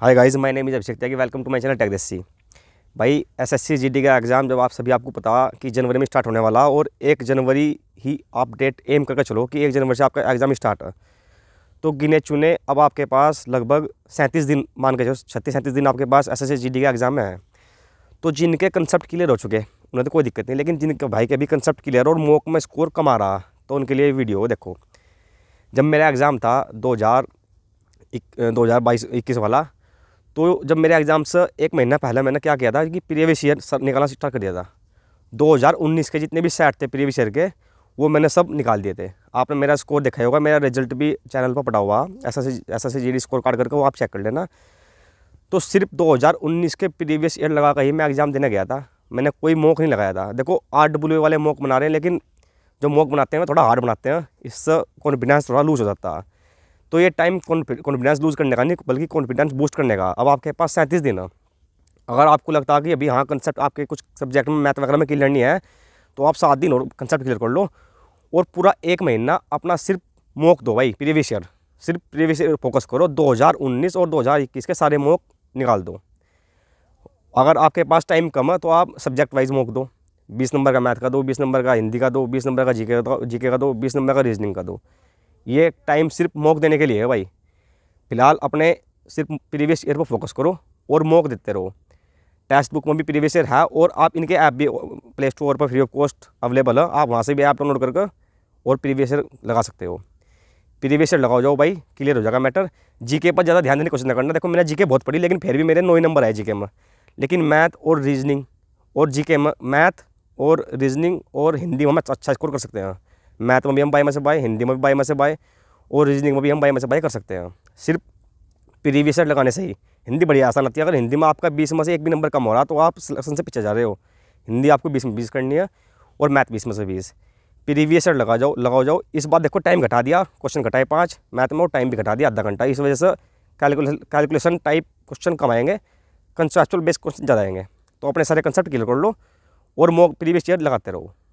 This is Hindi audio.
hi guys my name is Abhishek Tyagi welcome to my channel Tech Desi Bhai SSC GD का एग्ज़ाम जब आप सभी आपको पता कि जनवरी में स्टार्ट होने वाला और एक जनवरी ही आप डेट एम करके चलो कि एक जनवरी से आपका एग्ज़ाम स्टार्ट है तो गिने चुने अब आपके पास लगभग सैंतीस दिन मान के चलो छत्तीस सैंतीस दिन आपके पास एस एस का एग्ज़ाम है तो जिनके कंसेप्ट क्लियर हो चुके उन्हें तो कोई दिक्कत नहीं लेकिन जिनके भाई के भी कंसेप्ट क्लियर और मोक में स्कोर कम आ रहा तो उनके लिए वीडियो देखो जब मेरा एग्ज़ाम था दो हज़ार दो हज़ार बाईस इक्कीस वाला तो जब मेरे एग्ज़ाम से एक महीना पहले मैंने क्या किया था कि प्रीवियस ईयर सब निकालना स्टार्ट कर दिया था 2019 के जितने भी सेट थे प्रीवियस ईयर के वो मैंने सब निकाल दिए थे आपने मेरा स्कोर देखा होगा मेरा रिजल्ट भी चैनल पर पड़ा हुआ S S S S G score card करके वो आप चेक कर लेना तो सिर्फ 2019 के प्रीवियस ईयर लगा कर ही मैं एग्ज़ाम देने गया था मैंने कोई मॉक नहीं लगाया था देखो आर डब्ल्यू वाले मोक बना रहे हैं लेकिन जो मोक बनाते हैं थोड़ा हार्ड बनाते हैं इससे कॉन्फिडेंस थोड़ा लूज हो जाता है तो ये टाइम कॉन्फिडेंस लूज़ करने का नहीं बल्कि कॉन्फिडेंस बूस्ट करने का अब आपके पास सैंतीस दिन है अगर आपको लगता है कि अभी हाँ कंसेप्ट आपके कुछ सब्जेक्ट में मैथ वगैरह में क्लियर नहीं है तो आप सात दिन और कंसेप्ट क्लियर कर लो और पूरा एक महीना अपना सिर्फ मोक दो भाई प्रीवियस ईयर सिर्फ प्रीवियस ईयर फोकस करो 2019 और 2021 के सारे मोक निकाल दो अगर आपके पास टाइम कम है तो आप सब्जेक्ट वाइज मोक दो बीस नंबर का मैथ का दो बीस नंबर का हिंदी का दो बीस नंबर का जीके का जीके का दो बीस नंबर का रीजनिंग का दो ये टाइम सिर्फ मौक़ देने के लिए है भाई फिलहाल अपने सिर्फ प्रीवियस ईयर पर फोकस करो और मौक़ देते रहो टेक्स्ट बुक में भी प्रीवियस ईयर है और आप इनके ऐप भी प्ले स्टोर पर फ्री ऑफ कॉस्ट अवेलेबल है आप वहाँ से भी ऐप डाउनलोड करके और प्रीवियस ईयर लगा सकते हो प्रीवियस ईयर लगाओ जाओ भाई क्लियर हो जाएगा मैटर जीके पर ज़्यादा ध्यान देने की कोशिश ना करना देखो मैंने जीके बहुत पढ़ी लेकिन फिर भी मेरे नौ ही नंबर आए जीके में लेकिन मैथ और रीजनिंग और जीके में मैथ और रीजनिंग और हिंदी में अच्छा स्कोर कर सकते हैं मैथ में भी हम बाई में से बाई हिंदी में भी बाई में से और रीजनिंग में भी हम बाई में से बाई कर सकते हैं सिर्फ प्रीवियस ईयर लगाने से ही हिंदी बढ़िया आसान लगती है अगर हिंदी में आपका बीस में से एक भी नंबर कम हो रहा तो आप सिलेक्शन से पीछे जा रहे हो हिंदी आपको बीस में बीस करनी है और मैथ बीस में से बीस प्रीवियस ईयर लगा जाओ लगाओ जाओ इस बार देखो टाइम घटा दिया क्वेश्चन घटाए पाँच मैथ में और टाइम भी घटा दिया आधा घंटा इस वजह से कैलकुलेशन कैलकुलेशन टाइप क्वेश्चन कम आएंगे कंसेप्चुअल बेस्ड क्वेश्चन ज़्यादा आएंगे तो अपने सारे कंसेप्ट क्लियर कर लो और मॉक प्रीवियस ईयर लगाते रहो